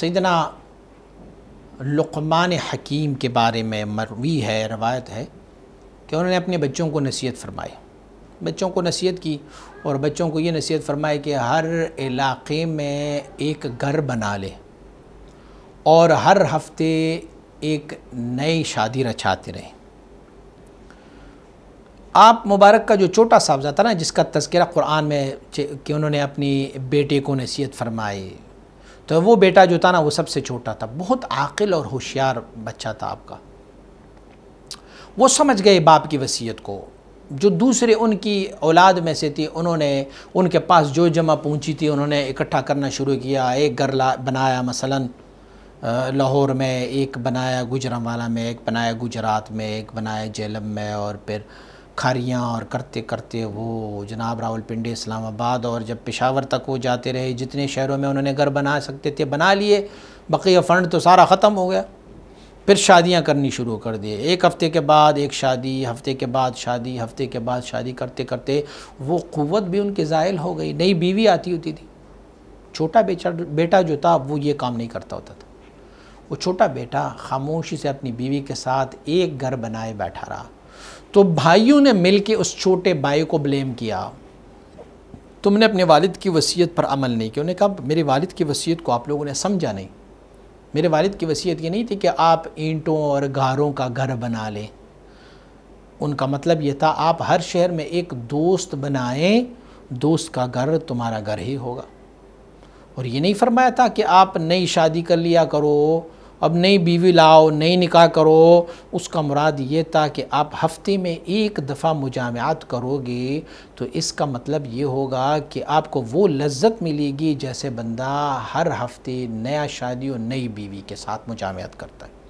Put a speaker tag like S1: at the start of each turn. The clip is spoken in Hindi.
S1: सदना लुकमान हकीम के बारे में मरवी है रवायत है कि उन्होंने अपने बच्चों को नसीहत फरमाई बच्चों को नसीहत की और बच्चों को ये नसीहत फरमाई कि हर इलाके में एक घर बना ले और हर हफ्ते एक नई शादी रचाते रहें आप मुबारक का जो छोटा साहबजा था ना जिसका तस्करा कुरान में कि उन्होंने अपनी बेटे को नसीहत फरमाई तो वो बेटा जो था ना वो सबसे छोटा था बहुत आकिल और होशियार बच्चा था आपका वो समझ गए बाप की वसीयत को जो दूसरे उनकी औलाद में से थी उन्होंने उनके पास जो जमा पहुँची थी उन्होंने इकट्ठा करना शुरू किया एक घर बनाया मसलन लाहौर में एक बनाया गुजरावाला में एक बनाया गुजरात में एक बनाया जेलम में और फिर खारियाँ और करते करते वो जनाब रावलपिंडी इस्लामाबाद और जब पेशावर तक वो जाते रहे जितने शहरों में उन्होंने घर बना सकते थे बना लिए बकिया फ़ंड तो सारा ख़त्म हो गया फिर शादियां करनी शुरू कर दिए एक हफ़्ते के बाद एक शादी हफ़्ते के बाद शादी हफ़्ते के बाद शादी करते करते वो क़वत भी उनके ज़ायल हो गई नई बीवी आती होती थी छोटा बेचा बेटा जो था वो ये काम नहीं करता होता था वो छोटा बेटा खामोशी से अपनी बीवी के साथ एक घर बनाए बैठा रहा तो भाइयों ने मिल के उस छोटे भाई को ब्लेम किया तुमने अपने वालिद की वसीयत पर अमल नहीं किया उन्हें कहा मेरे वालिद की वसीयत को आप लोगों ने समझा नहीं मेरे वालिद की वसीयत ये नहीं थी कि आप ईंटों और घारों का घर बना लें उनका मतलब ये था आप हर शहर में एक दोस्त बनाएं दोस्त का घर तुम्हारा घर ही होगा और ये नहीं फरमाया था कि आप नई शादी कर लिया करो अब नई बीवी लाओ नई निकाह करो उसका मुराद ये था कि आप हफ्ते में एक दफ़ा मुजामत करोगे तो इसका मतलब ये होगा कि आपको वो लज्जत मिलेगी जैसे बंदा हर हफ्ते नया शादी और नई बीवी के साथ मुजामत करता है